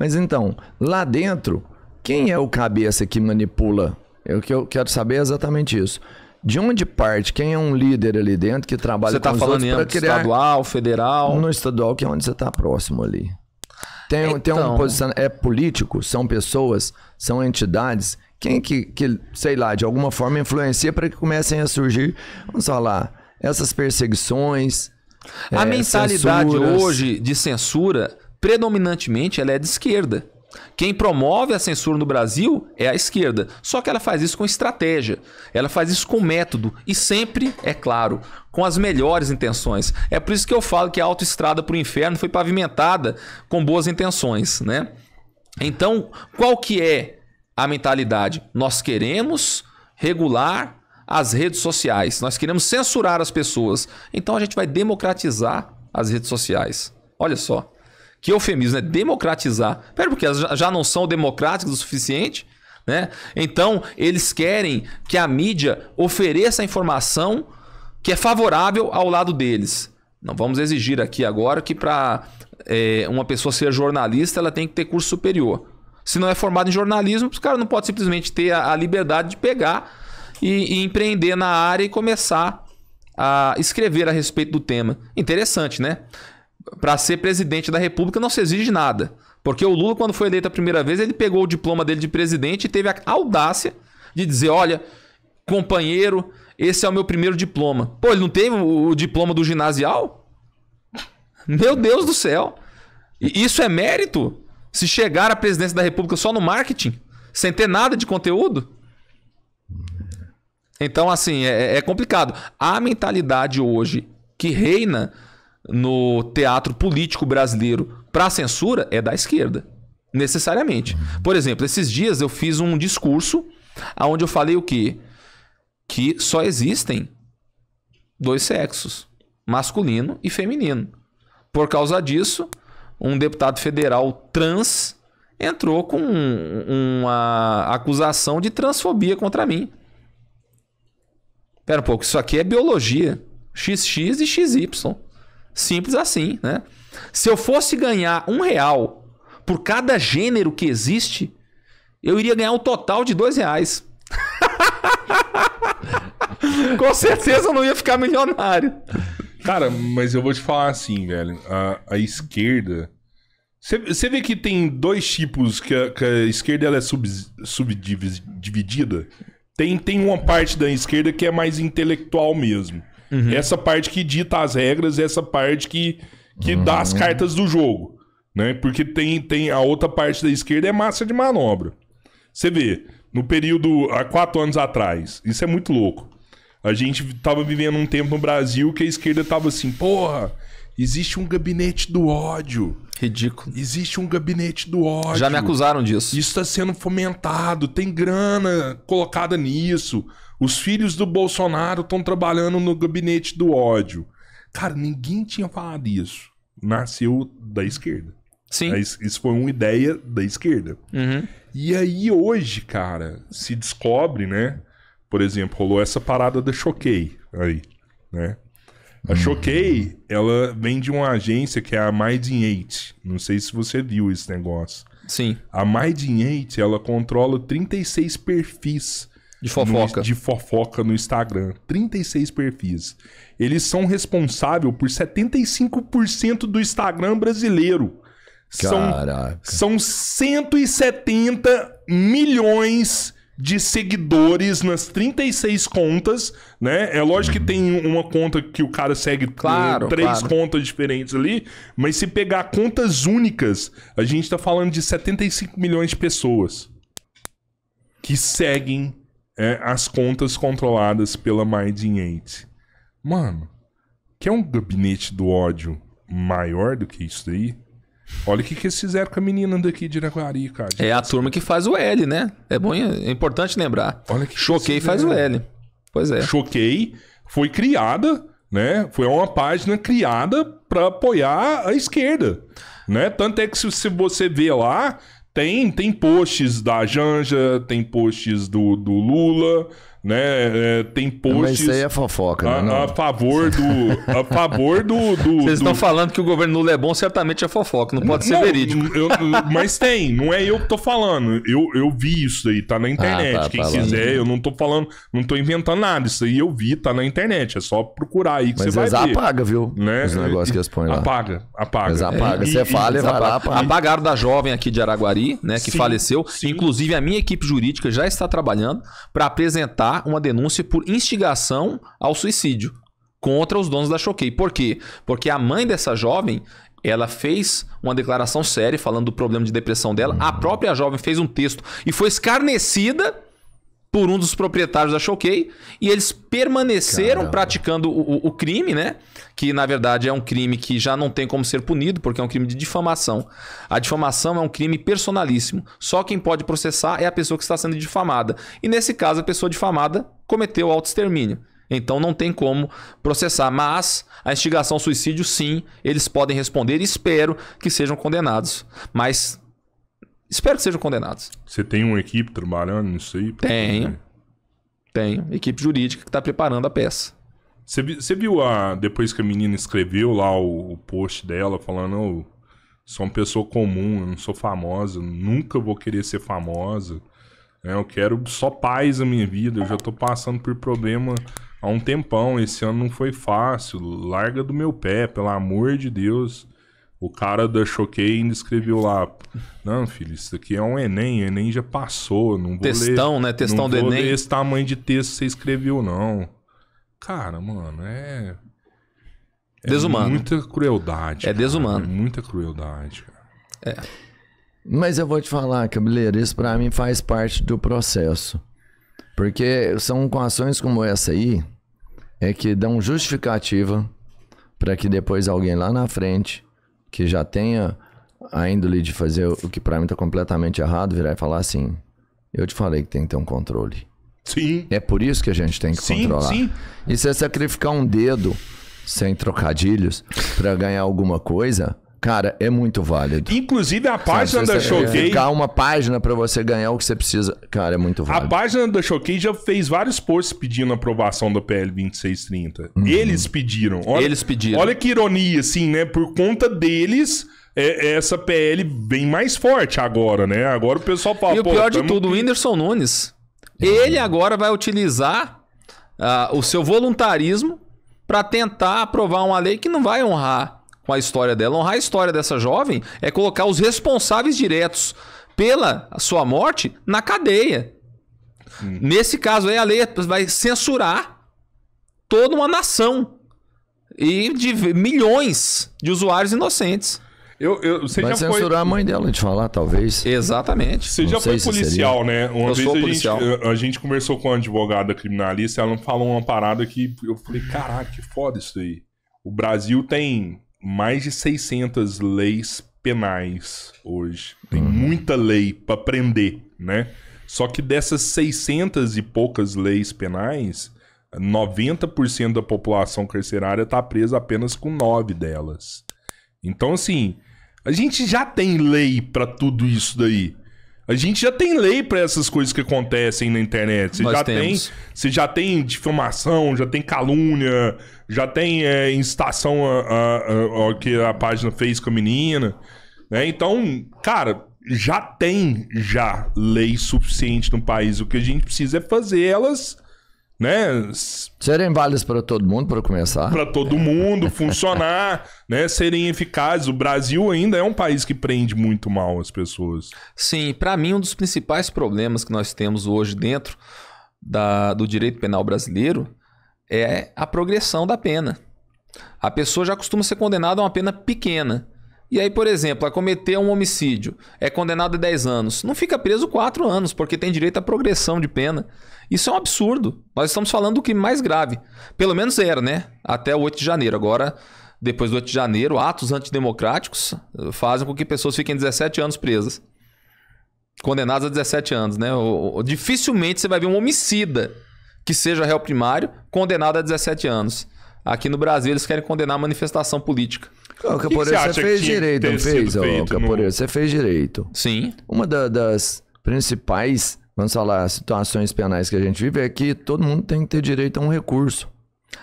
Mas então, lá dentro, quem é o cabeça que manipula? É o que eu quero saber é exatamente isso. De onde parte? Quem é um líder ali dentro que trabalha você tá com os falando outros criar... estadual, federal? No estadual que é onde você está próximo ali. Tem, então... tem um então. posicionamento. É político? São pessoas? São entidades? Quem que, que sei lá, de alguma forma influencia para que comecem a surgir, vamos falar, essas perseguições? A é, mentalidade censuras. hoje de censura predominantemente ela é de esquerda. Quem promove a censura no Brasil é a esquerda. Só que ela faz isso com estratégia, ela faz isso com método e sempre, é claro, com as melhores intenções. É por isso que eu falo que a autoestrada para o inferno foi pavimentada com boas intenções, né? Então, qual que é a mentalidade? Nós queremos regular as redes sociais, nós queremos censurar as pessoas. Então a gente vai democratizar as redes sociais. Olha só. Que eufemismo, é né? democratizar. Pera, porque já não são democráticas o suficiente? Né? Então, eles querem que a mídia ofereça informação que é favorável ao lado deles. Não vamos exigir aqui agora que para é, eh, uma pessoa ser jornalista ela tem que ter curso superior. Se não é formado em jornalismo, os caras não pode simplesmente ter a, a liberdade de pegar e, e, empreender na área e começar a escrever a respeito do tema. Interessante, né? para ser presidente da República não se exige nada. Porque o Lula, quando foi eleito a primeira vez, ele pegou o diploma dele de presidente e teve a audácia de dizer: olha, companheiro, esse é o meu primeiro diploma. Pô, ele não teve o diploma do ginasial? Meu Deus do céu! Isso é mérito? Se chegar à presidência da República só no marketing, sem ter nada de conteúdo? Então, assim, é, é complicado. A mentalidade hoje que reina no teatro político brasileiro para a censura é da esquerda, necessariamente. Por exemplo, esses dias eu fiz um discurso onde eu falei o quê? Que só existem dois sexos, masculino e feminino. Por causa disso, um deputado federal trans entrou com uma acusação de transfobia contra mim. Pera um pouco, isso aqui é biologia. XX e XY. Simples assim, né? Se eu fosse ganhar um real por cada gênero que existe, eu iria ganhar um total de dois reais. Com certeza eu não ia ficar milionário. Cara, mas eu vou te falar assim, velho. A, a esquerda. Você vê que tem dois tipos que a, que a esquerda ela é sub, subdividida. Tem, tem uma parte da esquerda que é mais intelectual mesmo. Uhum. Essa parte que dita as regras, essa parte que, que uhum. dá as uhum. cartas do jogo. Né? Porque tem, tem a outra parte da esquerda é massa de manobra. Você vê, no período há quatro anos atrás, isso é muito louco. A gente tava vivendo um tempo no Brasil que a esquerda tava assim, porra, Existe um gabinete do ódio. Ridículo. Existe um gabinete do ódio. Já me acusaram disso. Isso está sendo fomentado, tem grana colocada nisso. Os filhos do Bolsonaro estão trabalhando no gabinete do ódio. Cara, ninguém tinha falado isso. Nasceu da esquerda. Sim. Mas isso foi uma ideia da esquerda. Uhum. E aí hoje, cara, se descobre, né? Por exemplo, rolou essa parada da Choquei aí, né? A Choquei, ela vem de uma agência que é a Maiden 8. Não sei se você viu esse negócio. Sim. A Maiden 8, ela controla 36 perfis. De fofoca. No, de fofoca no Instagram. 36 perfis. Eles são responsáveis por 75% do Instagram brasileiro. Caraca. São, são 170 milhões de seguidores nas 36 contas, né? É lógico que tem uma conta que o cara segue claro, três claro. contas diferentes ali, mas se pegar contas únicas, a gente tá falando de 75 milhões de pessoas que seguem é, as contas controladas pela MyDinhate. Mano, quer um gabinete do ódio maior do que isso daí? Olha o que, que eles fizeram com a menina daqui de Iraguari, cara. É a turma que faz o L, né? É bom, é importante lembrar. Olha que Choquei que faz o né? L. Pois é. Choquei foi criada, né? Foi uma página criada para apoiar a esquerda, né? Tanto é que se você vê lá, tem tem posts da Janja, tem posts do, do Lula, né? É, tem posts. é fofoca, a, né? A, favor do. A favor do. Vocês estão do... falando que o governo Lula é bom, certamente é fofoca, não pode não, ser verídico. Eu, mas tem, não é eu que tô falando. Eu, eu vi isso aí, tá na internet. Ah, tá, tá Quem tá quiser, eu não tô falando, não tô inventando nada. Isso aí eu vi, tá na internet. É só procurar aí que mas você vai ver. apaga, viu? Né? Os negócios que eles põem lá. Apaga, apaga. Mas apaga. É, você e, e vai lá, apaga. Apagaram da jovem aqui de Araguari, né? Que sim, faleceu. Sim. Inclusive, a minha equipe jurídica já está trabalhando para apresentar uma denúncia por instigação ao suicídio contra os donos da Choquei. Por quê? Porque a mãe dessa jovem, ela fez uma declaração séria falando do problema de depressão dela. A própria jovem fez um texto e foi escarnecida por um dos proprietários da Showkey e eles permaneceram Caramba. praticando o, o, crime, né? Que na verdade é um crime que já não tem como ser punido, porque é um crime de difamação. A difamação é um crime personalíssimo. Só quem pode processar é a pessoa que está sendo difamada. E nesse caso, a pessoa difamada cometeu autoextermínio. Então não tem como processar. Mas a instigação ao suicídio, sim, eles podem responder. Espero que sejam condenados. Mas Espero que sejam condenados. Você tem uma equipe trabalhando nisso aí? Tenho. Tenho. Equipe jurídica que está preparando a peça. Você, viu a. Depois que a menina escreveu lá o, o post dela falando. eu sou uma pessoa comum, eu não sou famosa, nunca vou querer ser famosa. Né? Eu quero só paz na minha vida. Eu já tô passando por problema há um tempão. Esse ano não foi fácil. Larga do meu pé, pelo amor de Deus. O cara da Choquei ainda escreveu lá. Não, filho, isso aqui é um Enem, o Enem já passou, não vou Textão, ler, né? testão do Enem. Não vou ler né? esse tamanho de texto que você escreveu, não. Cara, mano, é... é desumano. muita crueldade. É cara, desumano. É muita crueldade, cara. É. Mas eu vou te falar, cabeleiro, isso pra mim faz parte do processo. Porque são com ações como essa aí, é que dão justificativa para que depois alguém lá na frente que já tenha a índole de fazer o que para mim tá completamente errado, virar e falar assim: eu te falei que tem que ter um controle. Sim. É por isso que a gente tem que sim, controlar. Sim. E se é sacrificar um dedo sem trocadilhos para ganhar alguma coisa, Cara, é muito válido. Inclusive a página Sabe, da Showcase. Ficar uma página para você ganhar o que você precisa. Cara, é muito válido. A página da Showcase já fez vários posts pedindo aprovação do PL 2630. Uhum. Eles pediram. Olha, Eles pediram. Olha que ironia, assim, né? Por conta deles. É, é essa PL bem mais forte agora, né? Agora o pessoal fala. E o pior de tudo, o Whindersson Nunes. Ele uhum. agora vai utilizar uh, o seu voluntarismo para tentar aprovar uma lei que não vai honrar com a história dela. Honrar a história dessa jovem é colocar os responsáveis diretos pela sua morte na cadeia. Hum. Nesse caso aí, a lei vai censurar toda uma nação e de milhões de usuários inocentes. Eu, eu, você Vai já censurar foi... a mãe dela de falar, talvez. Exatamente. Você não já foi policial, né? Uma eu vez a, policial. Gente, a gente conversou com uma advogada criminalista, ela falou uma parada que eu falei, caraca, que foda isso aí. O Brasil tem mais de 600 leis penais hoje. Tem uhum. muita lei para prender, né? Só que dessas 600 e poucas leis penais, 90% da população carcerária está presa apenas com 9 delas. Então, assim, a gente já tem lei para tudo isso daí. A gente já tem lei para essas coisas que acontecem na internet. Você já temos. tem, você já tem difamação, já tem calúnia, já tem é, incitação a, a, a, a, que a página fez com a menina. Né? Então, cara, já tem já lei suficiente no país. O que a gente precisa é fazer elas né? Serem válidas para todo mundo, para começar. Para todo mundo funcionar, né? Serem eficazes. O Brasil ainda é um país que prende muito mal as pessoas. Sim, para mim um dos principais problemas que nós temos hoje dentro da, do direito penal brasileiro é a progressão da pena. A pessoa já costuma ser condenada a uma pena pequena. E aí, por exemplo, a cometer um homicídio, é condenado a 10 anos, não fica preso 4 anos, porque tem direito à progressão de pena. Isso é um absurdo. Nós estamos falando do crime mais grave. Pelo menos era, né? Até o 8 de janeiro. Agora, depois do 8 de janeiro, atos antidemocráticos eh, fazem com que pessoas fiquem 17 anos presas. Condenadas a 17 anos, né? dificilmente você vai ver um homicida que seja réu primário condenado a 17 anos. Aqui no Brasil, eles querem condenar a manifestação política. O Caporeira, você, você fez direito, não fez, ó, No... Você fez direito. Sim. Uma da, das principais, vamos falar, situações penais que a gente vive é que todo mundo tem que ter direito a um recurso.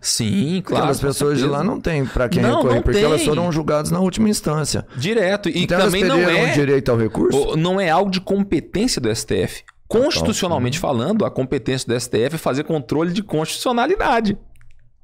Sim, claro. Aquelas pessoas de lá não têm para quem não, recorrer, não porque tem. elas foram julgadas na última instância. Direto. E então também não é. direito ao recurso? Não é algo de competência do STF. Ah, tá, Constitucionalmente falando, a competência do STF é fazer controle de constitucionalidade.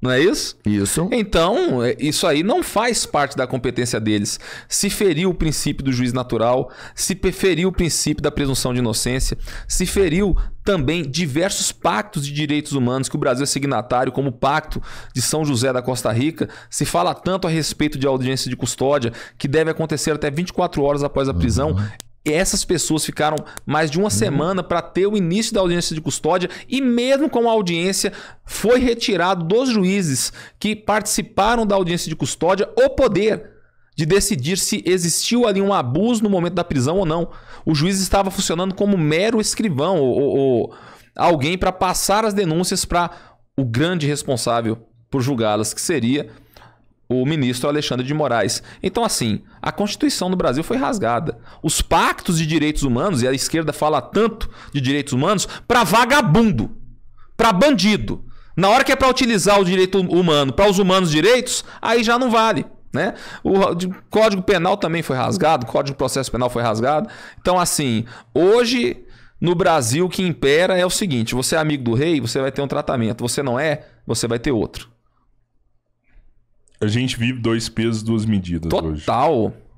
Não é isso? Isso. Então, é, isso aí não faz parte da competência deles. Se feriu o princípio do juiz natural, se feriu o princípio da presunção de inocência, se feriu também diversos pactos de direitos humanos que o Brasil é signatário, como o Pacto de São José da Costa Rica. Se fala tanto a respeito de audiência de custódia, que deve acontecer até 24 horas após a prisão. Uhum essas pessoas ficaram mais de uma semana para ter o início da audiência de custódia e mesmo com a audiência foi retirado dos juízes que participaram da audiência de custódia o poder de decidir se existiu ali um abuso no momento da prisão ou não. O juiz estava funcionando como mero escrivão ou, ou, ou alguém para passar as denúncias para o grande responsável por julgá-las, que seria o ministro Alexandre de Moraes. Então, assim, a Constituição do Brasil foi rasgada. Os pactos de direitos humanos, e a esquerda fala tanto de direitos humanos, para vagabundo, para bandido. Na hora que é para utilizar o direito humano para os humanos direitos, aí já não vale. Né? O Código Penal também foi rasgado, o Código de Processo Penal foi rasgado. Então, assim, hoje no Brasil o que impera é o seguinte: você é amigo do rei, você vai ter um tratamento, você não é, você vai ter outro. A gente vive dois pesos, duas medidas Total. hoje. Total.